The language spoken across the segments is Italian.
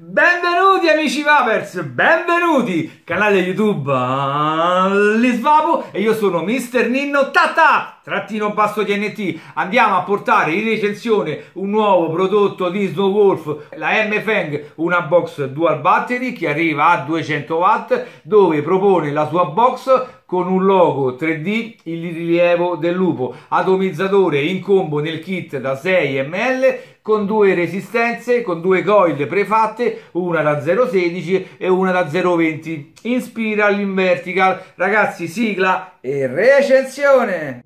Benvenuti amici Vapers, benvenuti canale YouTube eh, Lisvapo e io sono Mr. Ninno Tata trattino basso TNT andiamo a portare in recensione un nuovo prodotto di Snow Wolf la m feng una box dual battery che arriva a 200 watt dove propone la sua box con un logo 3D il rilievo del lupo, atomizzatore in combo nel kit da 6 ml con due resistenze, con due coil prefatte, una da 0,16 e una da 0,20 in spiral, in vertical. Ragazzi, sigla e recensione!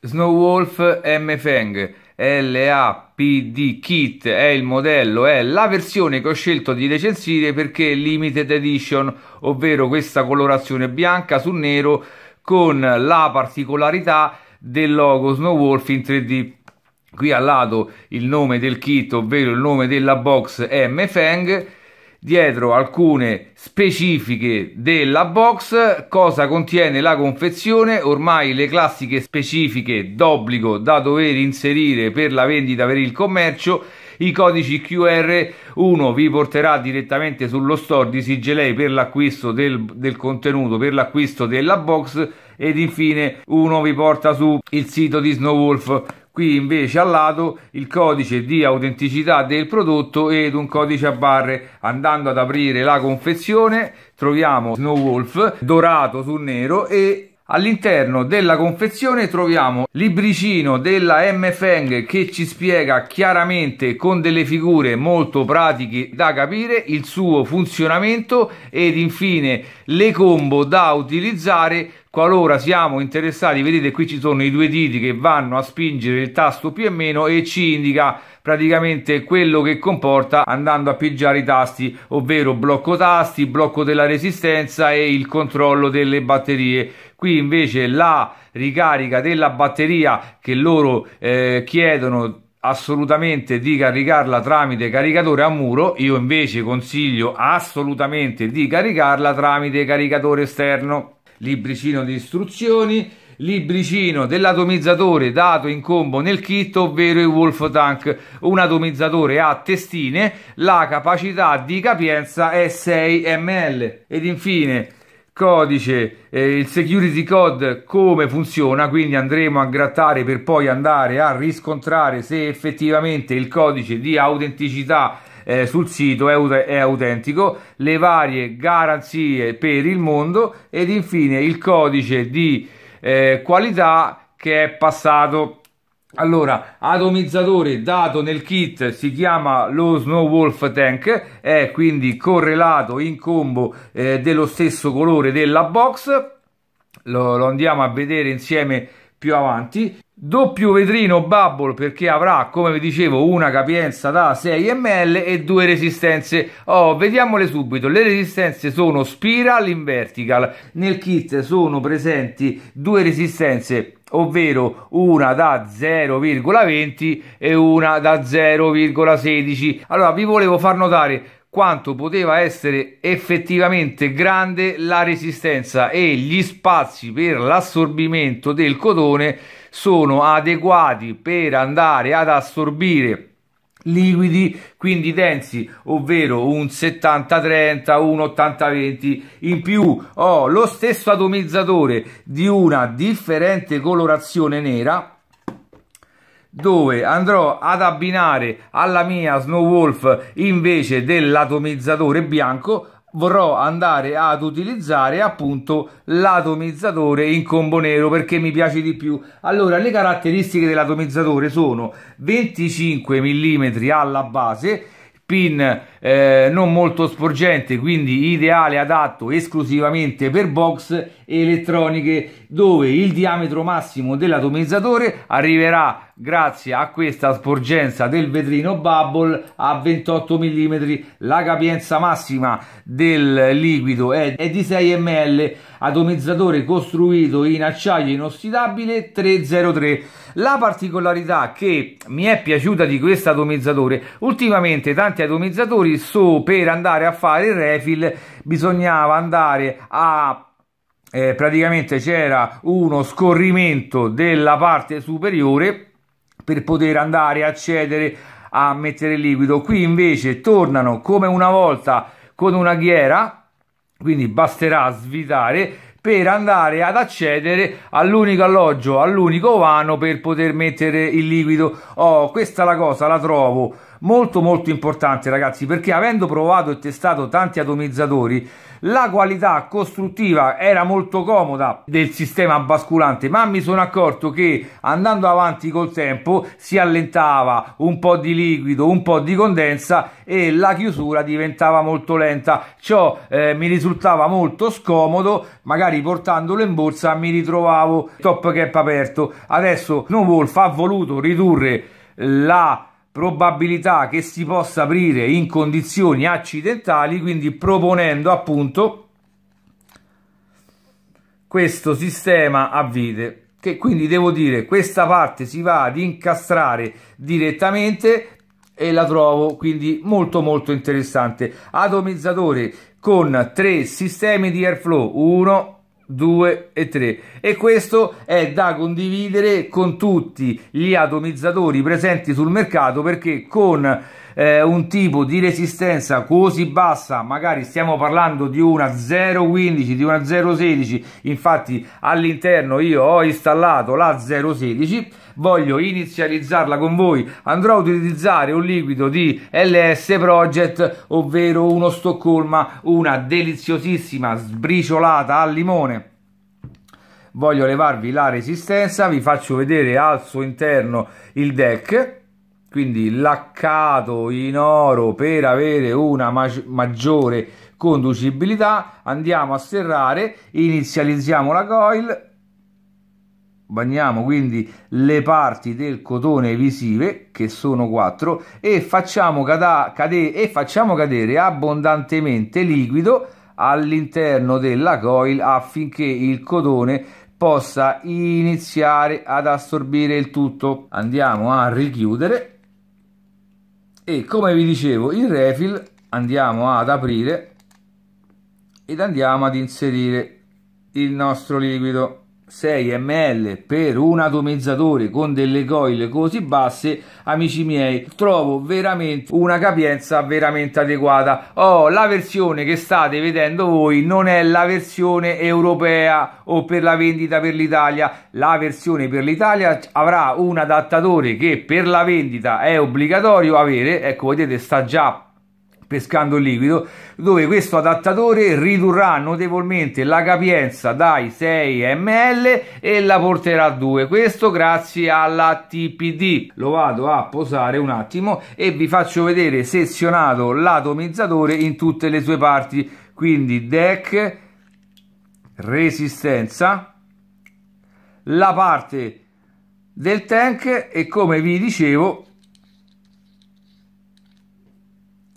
Snow Wolf M. Feng LAPD Kit è il modello, è la versione che ho scelto di recensire perché è limited edition, ovvero questa colorazione bianca su nero con la particolarità del logo Snow Wolf in 3D qui al lato il nome del kit ovvero il nome della box M Mefeng dietro alcune specifiche della box, cosa contiene la confezione, ormai le classiche specifiche d'obbligo da dover inserire per la vendita per il commercio. I codici QR, uno vi porterà direttamente sullo store di Sigelei per l'acquisto del, del contenuto, per l'acquisto della box ed infine uno vi porta su il sito di Snow Wolf qui invece al lato il codice di autenticità del prodotto ed un codice a barre andando ad aprire la confezione troviamo Snow Wolf dorato sul nero e All'interno della confezione troviamo l'ibricino della M Feng che ci spiega chiaramente con delle figure molto pratiche da capire il suo funzionamento ed infine le combo da utilizzare qualora siamo interessati vedete qui ci sono i due diti che vanno a spingere il tasto più e meno e ci indica praticamente quello che comporta andando a pigiare i tasti ovvero blocco tasti blocco della resistenza e il controllo delle batterie qui invece la ricarica della batteria che loro eh, chiedono assolutamente di caricarla tramite caricatore a muro io invece consiglio assolutamente di caricarla tramite caricatore esterno libricino di istruzioni libricino dell'atomizzatore dato in combo nel kit ovvero il Wolf Tank un atomizzatore a testine la capacità di capienza è 6 ml ed infine codice, eh, il security code come funziona, quindi andremo a grattare per poi andare a riscontrare se effettivamente il codice di autenticità eh, sul sito è, è, autentico, le varie garanzie per il mondo ed infine il codice di eh, qualità che è passato allora, atomizzatore dato nel kit si chiama lo Snow Wolf Tank, è quindi correlato in combo eh, dello stesso colore della box, lo, lo andiamo a vedere insieme più avanti doppio vetrino bubble perché avrà come vi dicevo una capienza da 6 ml e due resistenze oh, vediamole subito le resistenze sono spiral in vertical nel kit sono presenti due resistenze ovvero una da 0,20 e una da 0,16 allora vi volevo far notare quanto poteva essere effettivamente grande la resistenza e gli spazi per l'assorbimento del cotone sono adeguati per andare ad assorbire liquidi, quindi densi, ovvero un 70-30, un 80-20. In più ho lo stesso atomizzatore di una differente colorazione nera dove andrò ad abbinare alla mia Snow Wolf invece dell'atomizzatore bianco vorrò andare ad utilizzare appunto l'atomizzatore in combo nero perché mi piace di più allora le caratteristiche dell'atomizzatore sono 25 mm alla base pin eh, non molto sporgente quindi ideale adatto esclusivamente per box elettroniche dove il diametro massimo dell'atomizzatore arriverà grazie a questa sporgenza del vetrino bubble a 28 mm la capienza massima del liquido è, è di 6 ml atomizzatore costruito in acciaio inossidabile 303 la particolarità che mi è piaciuta di questo atomizzatore ultimamente tanti atomizzatori so per andare a fare il refill bisognava andare a eh, praticamente c'era uno scorrimento della parte superiore per poter andare a accedere a mettere il liquido qui invece tornano come una volta con una ghiera quindi basterà svitare per andare ad accedere all'unico alloggio all'unico vano per poter mettere il liquido oh questa la cosa la trovo molto molto importante ragazzi perché avendo provato e testato tanti atomizzatori la qualità costruttiva era molto comoda del sistema basculante ma mi sono accorto che andando avanti col tempo si allentava un po' di liquido un po' di condensa e la chiusura diventava molto lenta ciò eh, mi risultava molto scomodo magari portandolo in borsa mi ritrovavo top cap aperto adesso non Wolf ha voluto ridurre la probabilità che si possa aprire in condizioni accidentali, quindi proponendo appunto questo sistema a vite che quindi devo dire questa parte si va ad incastrare direttamente e la trovo quindi molto molto interessante atomizzatore con tre sistemi di airflow 1 2 e 3 e questo è da condividere con tutti gli atomizzatori presenti sul mercato perché con eh, un tipo di resistenza così bassa magari stiamo parlando di una 0.15 di una 0.16 infatti all'interno io ho installato la 0.16 voglio inizializzarla con voi andrò a utilizzare un liquido di LS Project ovvero uno Stoccolma una deliziosissima sbriciolata al limone voglio levarvi la resistenza vi faccio vedere al suo interno il deck quindi laccato in oro per avere una ma maggiore conducibilità andiamo a serrare inizializziamo la coil Bagniamo quindi le parti del cotone visive, che sono 4, e facciamo, cada- cade- e facciamo cadere abbondantemente liquido all'interno della coil affinché il cotone possa iniziare ad assorbire il tutto. Andiamo a richiudere e come vi dicevo il refill andiamo ad aprire ed andiamo ad inserire il nostro liquido 6 ml per un atomizzatore con delle coil così basse amici miei trovo veramente una capienza veramente adeguata oh la versione che state vedendo voi non è la versione europea o per la vendita per l'italia la versione per l'italia avrà un adattatore che per la vendita è obbligatorio avere ecco vedete sta già pescando il liquido, dove questo adattatore ridurrà notevolmente la capienza dai 6 ml e la porterà a 2. Questo grazie alla TPD. Lo vado a posare un attimo e vi faccio vedere sezionato l'atomizzatore in tutte le sue parti, quindi deck, resistenza, la parte del tank e come vi dicevo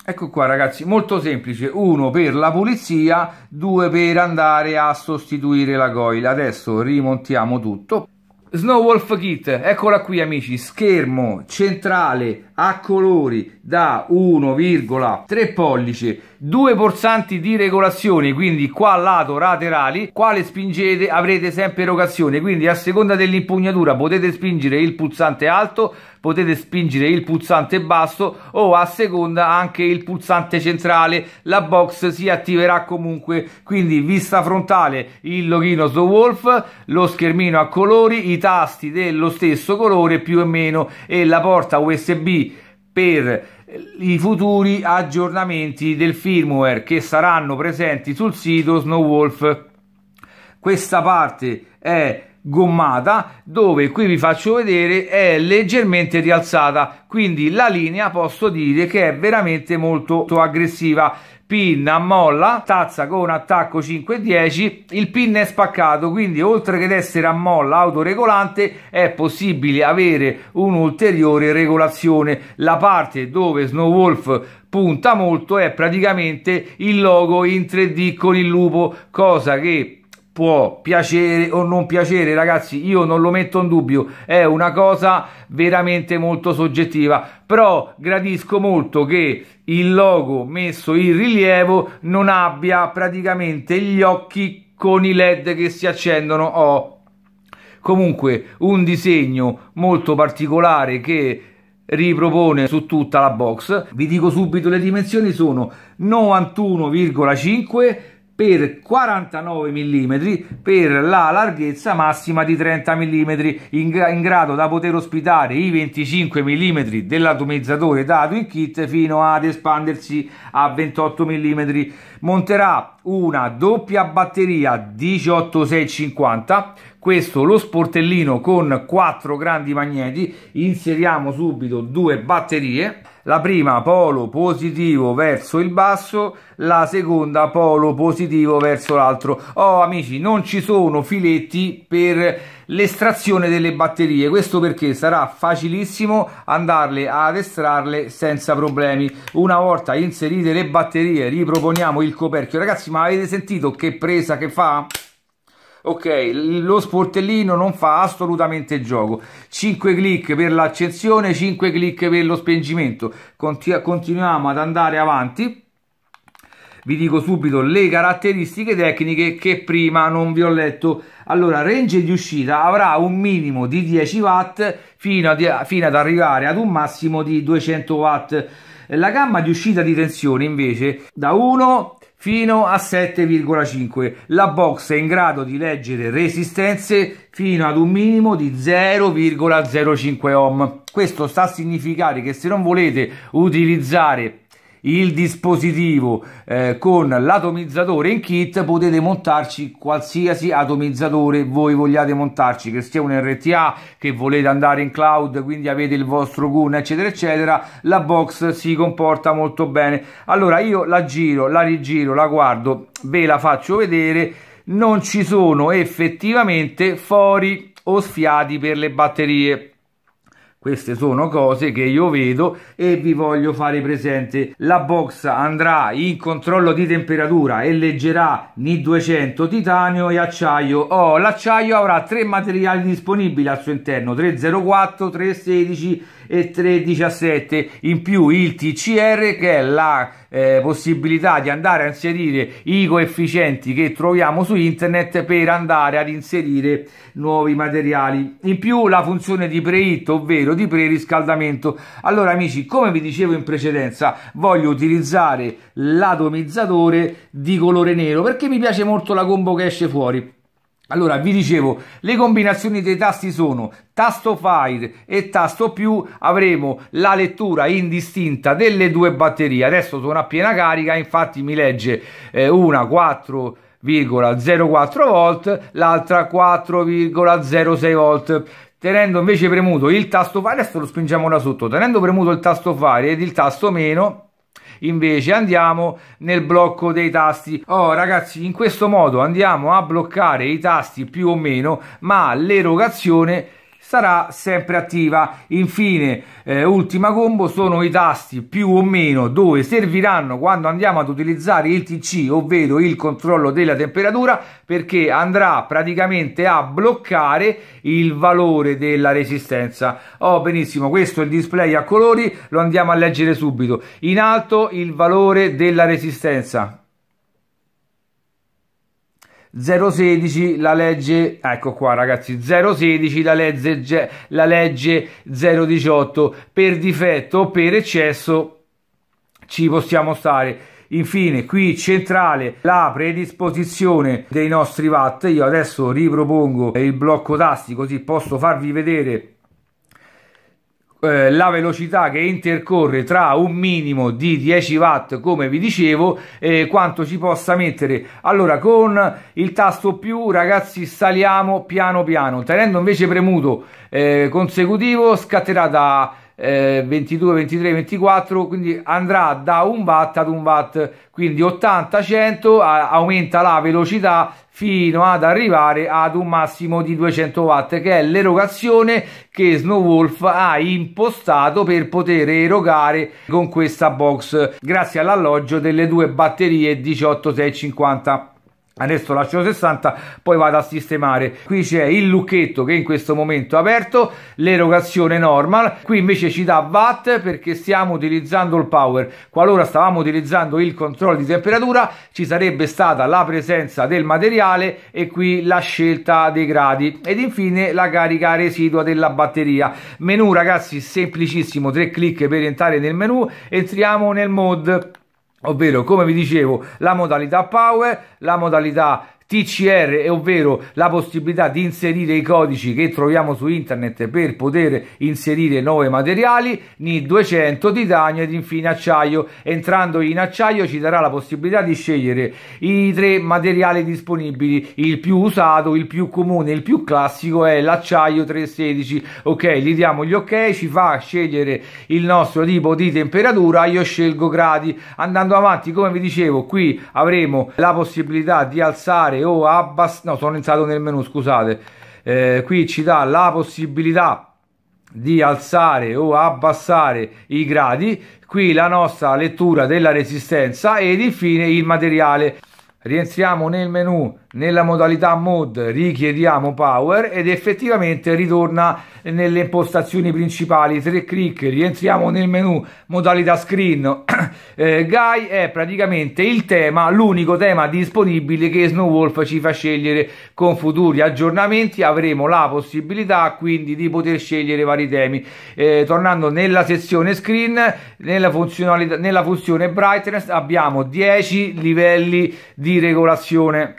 Ecco qua ragazzi, molto semplice, uno per la pulizia, due per andare a sostituire la coila. Adesso rimontiamo tutto. snow wolf Kit, eccola qui amici, schermo centrale a colori da 1,3 pollici, due pulsanti di regolazione, quindi qua lato laterali, quale spingete avrete sempre erogazione, quindi a seconda dell'impugnatura potete spingere il pulsante alto, potete spingere il pulsante basso o a seconda anche il pulsante centrale, la box si attiverà comunque, quindi vista frontale il loghino the Wolf, lo schermino a colori, i tasti dello stesso colore più o meno e la porta USB per eh, i futuri aggiornamenti del firmware che saranno presenti sul sito Snowwolf. Questa parte è gommata dove qui vi faccio vedere è leggermente rialzata quindi la linea posso dire che è veramente molto aggressiva pin a molla, tazza con attacco 5-10, il pin è spaccato, quindi oltre che essere a molla autoregolante è possibile avere un'ulteriore regolazione. La parte dove Snow Wolf punta molto è praticamente il logo in 3D con il lupo, cosa che può piacere o non piacere, ragazzi, io non lo metto in dubbio, è una cosa veramente molto soggettiva, però gradisco molto che il logo messo in rilievo non abbia praticamente gli occhi con i led che si accendono oh. comunque un disegno molto particolare che ripropone su tutta la box vi dico subito le dimensioni sono 91,5 per 49 mm per la larghezza massima di 30 mm in, gra in grado da poter ospitare i 25 mm dell'atomizzatore dato in kit fino ad espandersi a 28 mm monterà una doppia batteria 18650 questo lo sportellino con quattro grandi magneti inseriamo subito due batterie la prima polo positivo verso il basso, la seconda polo positivo verso l'altro. Oh amici, non ci sono filetti per l'estrazione delle batterie, questo perché sarà facilissimo andarle ad estrarle senza problemi. Una volta inserite le batterie, riproponiamo il coperchio. Ragazzi, ma avete sentito che presa che fa? ok lo sportellino non fa assolutamente gioco 5 clic per l'accensione 5 clic per lo spengimento Continu continuiamo ad andare avanti vi dico subito le caratteristiche tecniche che prima non vi ho letto allora range di uscita avrà un minimo di 10 watt fino, fino ad arrivare ad un massimo di 200 watt la gamma di uscita di tensione invece da 1 fino a 7,5. La box è in grado di leggere resistenze fino ad un minimo di 0,05 ohm. Questo sta a significare che se non volete utilizzare il dispositivo eh, con l'atomizzatore in kit potete montarci qualsiasi atomizzatore voi vogliate montarci che sia un RTA che volete andare in cloud quindi avete il vostro GUN eccetera eccetera la box si comporta molto bene allora io la giro la rigiro la guardo ve la faccio vedere non ci sono effettivamente fori o sfiati per le batterie queste sono cose che io vedo e vi voglio fare presente. La box andrà in controllo di temperatura e leggerà Ni 200 titanio e acciaio. Oh, l'acciaio avrà tre materiali disponibili al suo interno, 304, 316 e 3,17 in più il TCR che è la eh, possibilità di andare a inserire i coefficienti che troviamo su internet per andare ad inserire nuovi materiali in più la funzione di preheat ovvero di preriscaldamento allora amici come vi dicevo in precedenza voglio utilizzare l'atomizzatore di colore nero perché mi piace molto la combo che esce fuori allora, vi dicevo, le combinazioni dei tasti sono tasto fire e tasto più, avremo la lettura indistinta delle due batterie. Adesso sono a piena carica, infatti mi legge eh, una 4,04 volt, l'altra 4,06 volt. Tenendo invece premuto il tasto file, adesso lo spingiamo da sotto, tenendo premuto il tasto file ed il tasto meno, invece andiamo nel blocco dei tasti oh ragazzi in questo modo andiamo a bloccare i tasti più o meno ma l'erogazione sarà sempre attiva. Infine, eh, ultima combo sono i tasti più o meno dove serviranno quando andiamo ad utilizzare il TC, ovvero il controllo della temperatura, perché andrà praticamente a bloccare il valore della resistenza. Oh, benissimo, questo è il display a colori, lo andiamo a leggere subito. In alto il valore della resistenza, 016 la legge, ecco qua ragazzi, 016 la legge, la legge 018 per difetto o per eccesso ci possiamo stare. Infine qui centrale la predisposizione dei nostri watt, io adesso ripropongo il blocco tasti così posso farvi vedere eh, la velocità che intercorre tra un minimo di 10 watt come vi dicevo eh, quanto ci possa mettere allora con il tasto più ragazzi saliamo piano piano tenendo invece premuto eh, consecutivo scatterà da 22, 23, 24, quindi andrà da 1 watt ad 1 watt, quindi 80, 100, a, aumenta la velocità fino ad arrivare ad un massimo di 200 watt che è l'erogazione che Snow Wolf ha impostato per poter erogare con questa box grazie all'alloggio delle due batterie 18650 adesso lascio 60 poi vado a sistemare qui c'è il lucchetto che in questo momento è aperto l'erogazione normal qui invece ci dà watt perché stiamo utilizzando il power qualora stavamo utilizzando il controllo di temperatura ci sarebbe stata la presenza del materiale e qui la scelta dei gradi ed infine la carica residua della batteria menu ragazzi semplicissimo tre clic per entrare nel menu entriamo nel mod ovvero come vi dicevo la modalità power, la modalità TCR, ovvero la possibilità di inserire i codici che troviamo su internet per poter inserire nuovi materiali, NI 200, titanio ed infine acciaio. Entrando in acciaio ci darà la possibilità di scegliere i tre materiali disponibili, il più usato, il più comune, il più classico è l'acciaio 316. Ok, gli diamo gli ok, ci fa scegliere il nostro tipo di temperatura, io scelgo gradi. Andando avanti, come vi dicevo, qui avremo la possibilità di alzare o oh Abbas, no sono entrato nel menu scusate, eh, qui ci dà la possibilità di alzare o abbassare i gradi, qui la nostra lettura della resistenza ed infine il materiale. Rientriamo nel menu nella modalità mod richiediamo power ed effettivamente ritorna nelle impostazioni principali tre clic rientriamo nel menu modalità screen eh, Guy è praticamente il tema l'unico tema disponibile che Snow Wolf ci fa scegliere con futuri aggiornamenti avremo la possibilità quindi di poter scegliere vari temi eh, tornando nella sezione screen nella, nella funzione brightness abbiamo 10 livelli di regolazione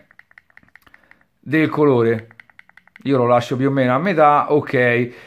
del colore io lo lascio più o meno a metà ok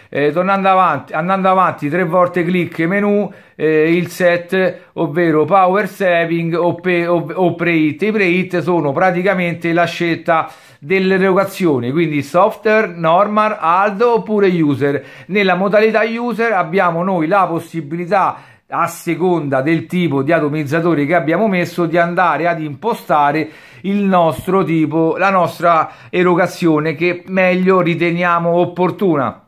eh, tornando avanti andando avanti tre volte clic menu eh, il set ovvero power saving o, pe, o, o preheat i preheat sono praticamente la scelta dell'erogazione quindi software normal aldo oppure user nella modalità user abbiamo noi la possibilità a seconda del tipo di atomizzatore che abbiamo messo di andare ad impostare il nostro tipo la nostra erogazione che meglio riteniamo opportuna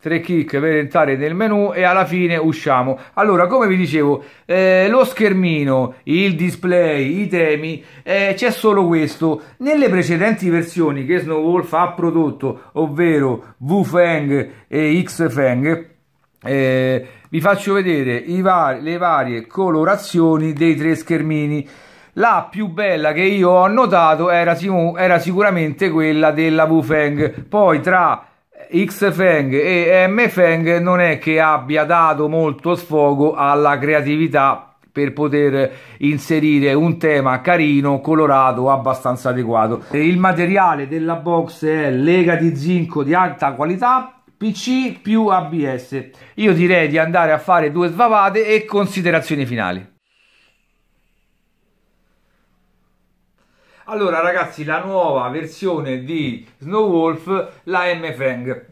tre clic per entrare nel menu e alla fine usciamo allora come vi dicevo eh, lo schermino il display i temi eh, c'è solo questo nelle precedenti versioni che Snow Wolf ha prodotto ovvero WFang e XFang eh, vi faccio vedere var- le varie colorazioni dei tre schermini la più bella che io ho notato era, era sicuramente quella della Wufeng poi tra X-Fang e M-Fang non è che abbia dato molto sfogo alla creatività per poter inserire un tema carino, colorato, abbastanza adeguato. Il materiale della box è lega di zinco di alta qualità PC più ABS. Io direi di andare a fare due svavate e considerazioni finali. Allora ragazzi, la nuova versione di Snow Wolf, la M-Fang.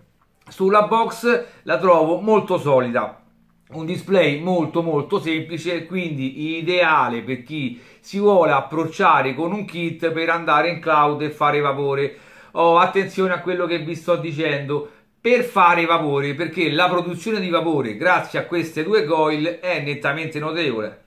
Sulla box la trovo molto solida, un display molto molto semplice quindi ideale per chi si vuole approcciare con un kit per andare in cloud e fare vapore oh attenzione a quello che vi sto dicendo per fare vapore perché la produzione di vapore grazie a queste due coil è nettamente notevole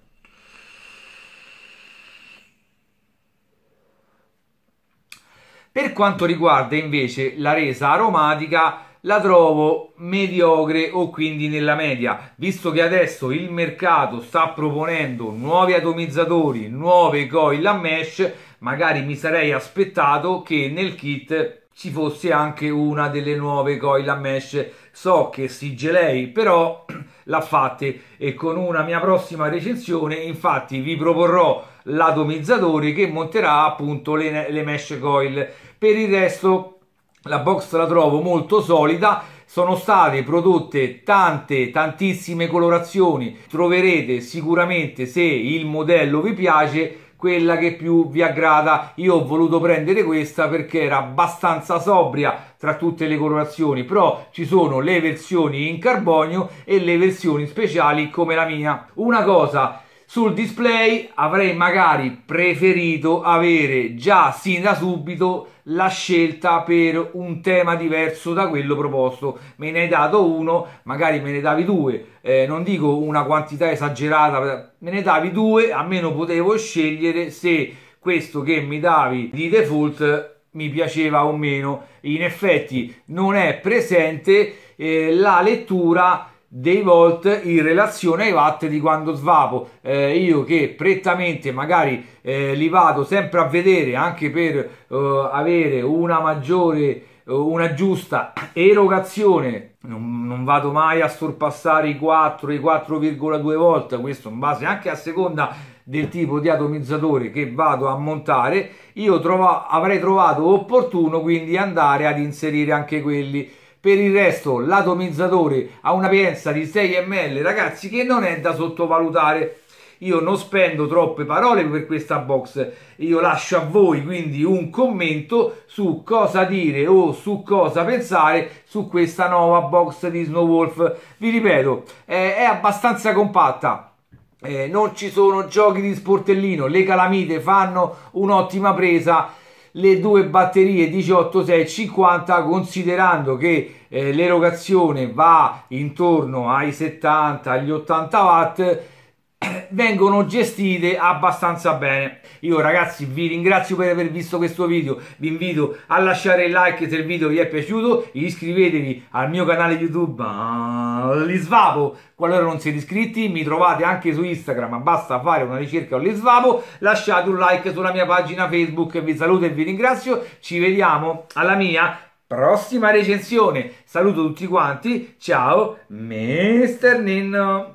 Per quanto riguarda invece la resa aromatica, la trovo mediocre o quindi nella media, visto che adesso il mercato sta proponendo nuovi atomizzatori, nuove coil a mesh, magari mi sarei aspettato che nel kit ci fosse anche una delle nuove coil a mesh. So che Sigelei però l'ha fatte e con una mia prossima recensione infatti vi proporrò l'atomizzatore che monterà appunto le, le mesh coil. Per il resto la box la trovo molto solida sono state prodotte tante tantissime colorazioni troverete sicuramente se il modello vi piace quella che più vi aggrada. Io ho voluto prendere questa perché era abbastanza sobria tra tutte le colorazioni, però ci sono le versioni in carbonio e le versioni speciali come la mia. Una cosa sul display avrei magari preferito avere già sin da subito la scelta per un tema diverso da quello proposto me ne hai dato uno magari me ne davi due eh, non dico una quantità esagerata me ne davi due almeno potevo scegliere se questo che mi davi di default mi piaceva o meno in effetti non è presente eh, la lettura dei volt in relazione ai watt di quando svapo eh, io che prettamente magari eh, li vado sempre a vedere anche per eh, avere una maggiore eh, una giusta erogazione non, non, vado mai a sorpassare i 4 i 4,2 volt questo in base anche a seconda del tipo di atomizzatore che vado a montare io trovo, avrei trovato opportuno quindi andare ad inserire anche quelli per il resto l'atomizzatore ha una potenza di 6 ml ragazzi che non è da sottovalutare io non spendo troppe parole per questa box io lascio a voi quindi un commento su cosa dire o su cosa pensare su questa nuova box di Snow Wolf vi ripeto è abbastanza compatta eh, non ci sono giochi di sportellino le calamite fanno un'ottima presa le due batterie 18650 considerando che eh, l'erogazione va intorno ai 70 agli 80 watt vengono gestite abbastanza bene io ragazzi vi ringrazio per aver visto questo video vi invito a lasciare il like se il video vi è piaciuto iscrivetevi al mio canale youtube ah, l'isvapo qualora non siete iscritti mi trovate anche su instagram basta fare una ricerca all'isvapo lasciate un like sulla mia pagina facebook vi saluto e vi ringrazio ci vediamo alla mia prossima recensione saluto tutti quanti ciao mister ninno